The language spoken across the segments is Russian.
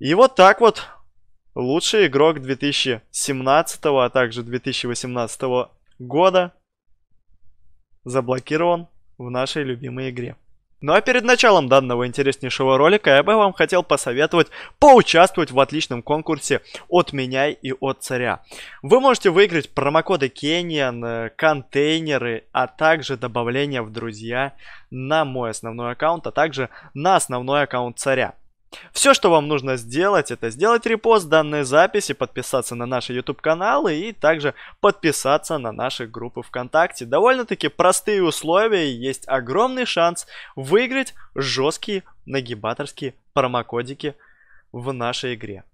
И вот так вот лучший игрок 2017, а также 2018 года заблокирован в нашей любимой игре. Ну а перед началом данного интереснейшего ролика я бы вам хотел посоветовать поучаствовать в отличном конкурсе от меня и от царя. Вы можете выиграть промокоды Kenyan, контейнеры, а также добавление в друзья на мой основной аккаунт, а также на основной аккаунт царя. Все, что вам нужно сделать, это сделать репост данной записи, подписаться на наши YouTube каналы и также подписаться на наши группы ВКонтакте. Довольно-таки простые условия и есть огромный шанс выиграть жесткие нагибаторские промокодики в нашей игре.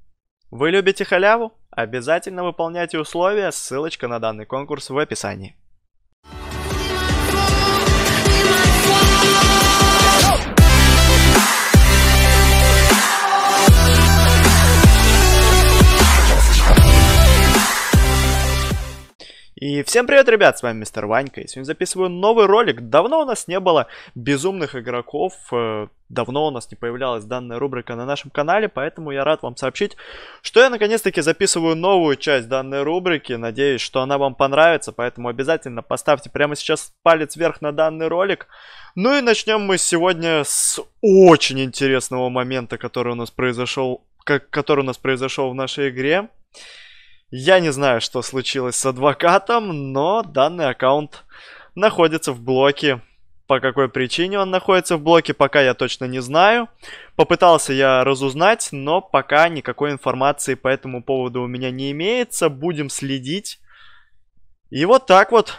Вы любите халяву? Обязательно выполняйте условия, ссылочка на данный конкурс в описании. Всем привет, ребят, с вами Мистер Ванька, и сегодня записываю новый ролик. Давно у нас не было безумных игроков, э, давно у нас не появлялась данная рубрика на нашем канале, поэтому я рад вам сообщить, что я наконец-таки записываю новую часть данной рубрики. Надеюсь, что она вам понравится, поэтому обязательно поставьте прямо сейчас палец вверх на данный ролик. Ну и начнем мы сегодня с очень интересного момента, который у нас произошел, который у нас произошел в нашей игре. Я не знаю, что случилось с адвокатом, но данный аккаунт находится в блоке. По какой причине он находится в блоке, пока я точно не знаю. Попытался я разузнать, но пока никакой информации по этому поводу у меня не имеется. Будем следить. И вот так вот.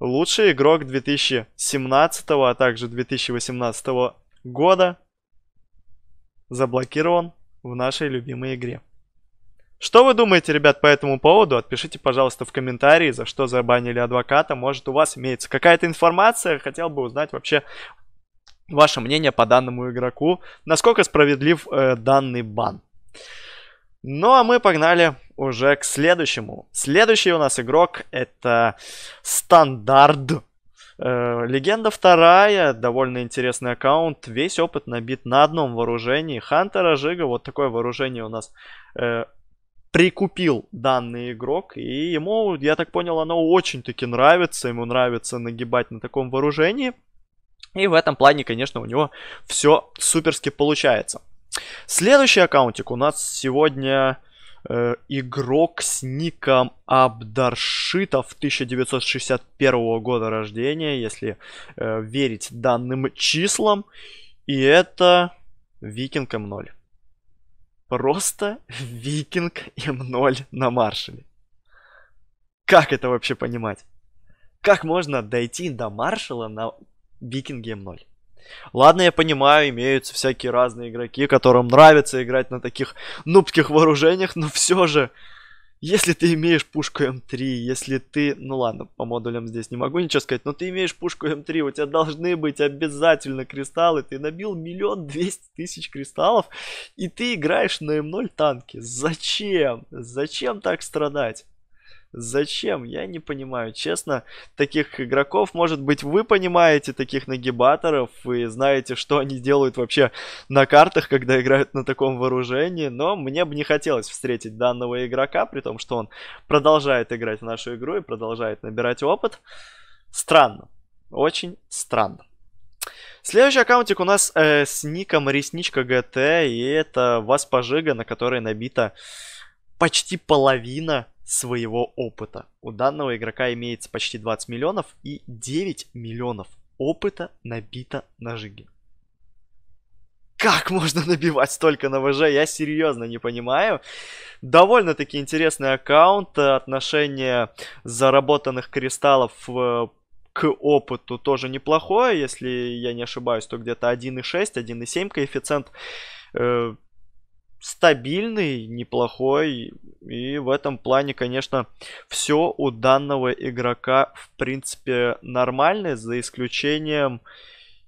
Лучший игрок 2017, а также 2018 года заблокирован в нашей любимой игре. Что вы думаете, ребят, по этому поводу? Отпишите, пожалуйста, в комментарии, за что забанили адвоката. Может, у вас имеется какая-то информация. Хотел бы узнать вообще ваше мнение по данному игроку. Насколько справедлив э, данный бан? Ну а мы погнали уже к следующему. Следующий у нас игрок это Стандарт. Э, легенда вторая, довольно интересный аккаунт. Весь опыт набит на одном вооружении. Хантера Жига, вот такое вооружение у нас э, прикупил данный игрок, и ему, я так понял, оно очень-таки нравится, ему нравится нагибать на таком вооружении, и в этом плане, конечно, у него все суперски получается. Следующий аккаунтик у нас сегодня э, игрок с ником Абдаршитов 1961 года рождения, если э, верить данным числам. И это Викинг М0. Просто викинг М0 на маршале. Как это вообще понимать? Как можно дойти до маршала на викинге М0? Ладно, я понимаю, имеются всякие разные игроки, которым нравится играть на таких нубских вооружениях, но все же если ты имеешь пушку М3, если ты... Ну ладно, по модулям здесь не могу ничего сказать, но ты имеешь пушку М3, у тебя должны быть обязательно кристаллы. Ты набил миллион двести тысяч кристаллов, и ты играешь на М0 танки. Зачем? Зачем так страдать? Зачем? Я не понимаю. Честно, таких игроков, может быть, вы понимаете, таких нагибаторов, и знаете, что они делают вообще на картах, когда играют на таком вооружении, но мне бы не хотелось встретить данного игрока, при том, что он продолжает играть в нашу игру и продолжает набирать опыт. Странно. Очень странно. Следующий аккаунтик у нас э, с ником Ресничка ГТ, и это Вас на которой набита почти половина своего опыта. У данного игрока имеется почти 20 миллионов и 9 миллионов опыта набито на жиге. Как можно набивать столько на ВЖ, я серьезно не понимаю. Довольно-таки интересный аккаунт, э, отношение заработанных кристаллов э, к опыту тоже неплохое, если я не ошибаюсь, то где-то 1.6, 1.7 коэффициент э, стабильный, неплохой. И в этом плане, конечно, все у данного игрока, в принципе, нормально, за исключением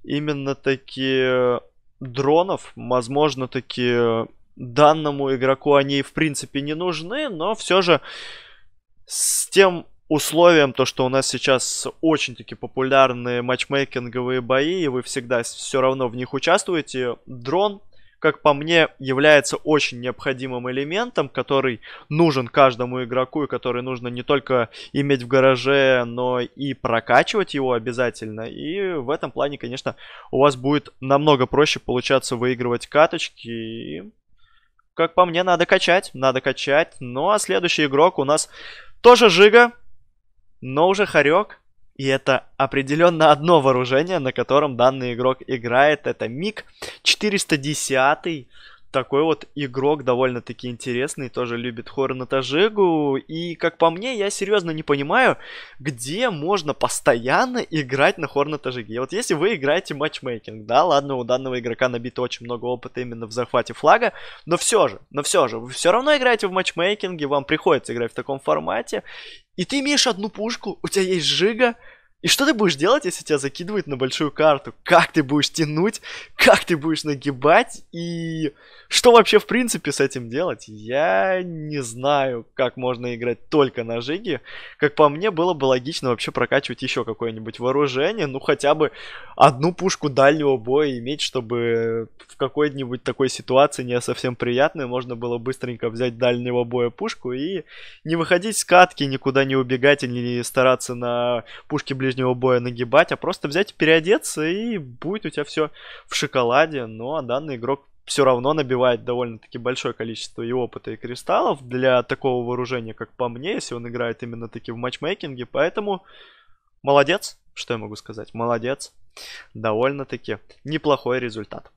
именно таки дронов. Возможно, таки данному игроку они, в принципе, не нужны, но все же с тем условием, то, что у нас сейчас очень-таки популярные матчмейкинговые бои, и вы всегда все равно в них участвуете, дрон – как по мне, является очень необходимым элементом, который нужен каждому игроку и который нужно не только иметь в гараже, но и прокачивать его обязательно. И в этом плане, конечно, у вас будет намного проще получаться выигрывать каточки и как по мне, надо качать, надо качать. Ну а следующий игрок у нас тоже Жига, но уже Харек. И это определенно одно вооружение, на котором данный игрок играет. Это МиГ 410 такой вот игрок довольно-таки интересный, тоже любит Хорнатажигу. И, как по мне, я серьезно не понимаю, где можно постоянно играть на Хорнатажиге. Вот если вы играете матчмейкинг, да, ладно, у данного игрока набито очень много опыта именно в захвате флага, но все же, но все же, вы все равно играете в матчмейкинге, вам приходится играть в таком формате, и ты имеешь одну пушку, у тебя есть жига, и что ты будешь делать, если тебя закидывают на большую карту? Как ты будешь тянуть? Как ты будешь нагибать? И что вообще в принципе с этим делать? Я не знаю, как можно играть только на жиге. Как по мне, было бы логично вообще прокачивать еще какое-нибудь вооружение. Ну, хотя бы одну пушку дальнего боя иметь, чтобы в какой-нибудь такой ситуации не совсем приятной можно было быстренько взять дальнего боя пушку и не выходить с катки, никуда не убегать и не стараться на пушке ближнего ближнего боя нагибать, а просто взять, и переодеться, и будет у тебя все в шоколаде. Но ну, а данный игрок все равно набивает довольно-таки большое количество и опыта, и кристаллов для такого вооружения, как по мне, если он играет именно таки в матчмейкинге. Поэтому молодец, что я могу сказать, молодец. Довольно-таки неплохой результат.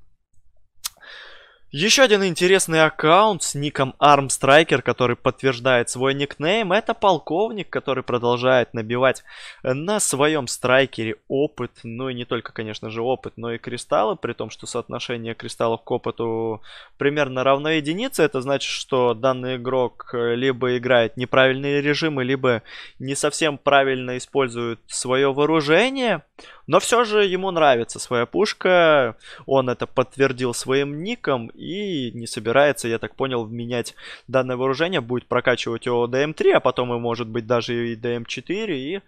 Еще один интересный аккаунт с ником Armstriker, который подтверждает свой никнейм, это полковник, который продолжает набивать э, на своем страйкере опыт, ну и не только, конечно же, опыт, но и кристаллы, при том, что соотношение кристаллов к опыту примерно равно единице, это значит, что данный игрок э, либо играет неправильные режимы, либо не совсем правильно использует свое вооружение, но все же ему нравится своя пушка, он это подтвердил своим ником, и не собирается, я так понял, менять данное вооружение, будет прокачивать его дм 3 а потом и может быть даже и дм 4 и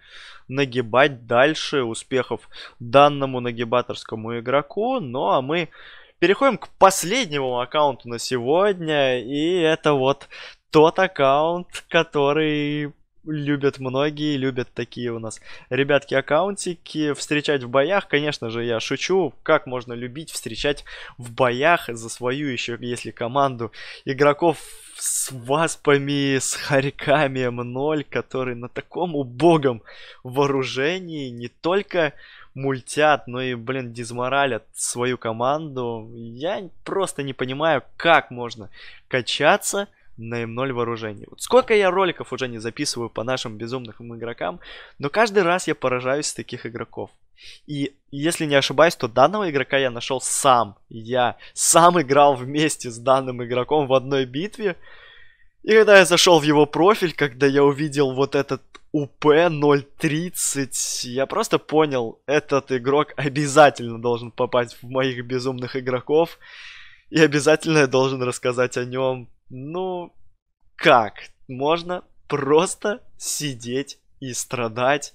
нагибать дальше успехов данному нагибаторскому игроку. Ну а мы переходим к последнему аккаунту на сегодня, и это вот тот аккаунт, который любят многие, любят такие у нас ребятки аккаунтики. Встречать в боях, конечно же, я шучу. Как можно любить встречать в боях за свою еще, если команду игроков с васпами, с харьками М0, который на таком убогом вооружении не только мультят, но и, блин, дизморалят свою команду. Я просто не понимаю, как можно качаться – на М0 вооружении. Вот сколько я роликов уже не записываю по нашим безумным игрокам, но каждый раз я поражаюсь с таких игроков. И если не ошибаюсь, то данного игрока я нашел сам. Я сам играл вместе с данным игроком в одной битве. И когда я зашел в его профиль, когда я увидел вот этот УП-030, я просто понял, этот игрок обязательно должен попасть в моих безумных игроков. И обязательно я должен рассказать о нем ну, как? Можно просто сидеть и страдать.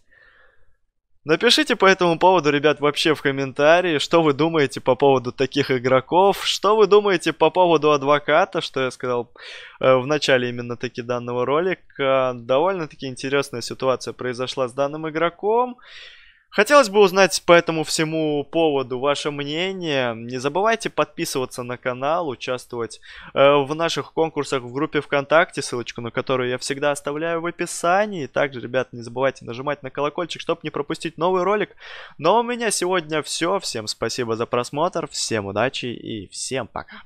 Напишите по этому поводу, ребят, вообще в комментарии, что вы думаете по поводу таких игроков, что вы думаете по поводу адвоката, что я сказал э, в начале именно таки данного ролика. Довольно-таки интересная ситуация произошла с данным игроком. Хотелось бы узнать по этому всему поводу ваше мнение. Не забывайте подписываться на канал, участвовать э, в наших конкурсах в группе ВКонтакте, ссылочку на которую я всегда оставляю в описании. Также, ребят, не забывайте нажимать на колокольчик, чтобы не пропустить новый ролик. Но ну, а у меня сегодня все. Всем спасибо за просмотр, всем удачи и всем пока.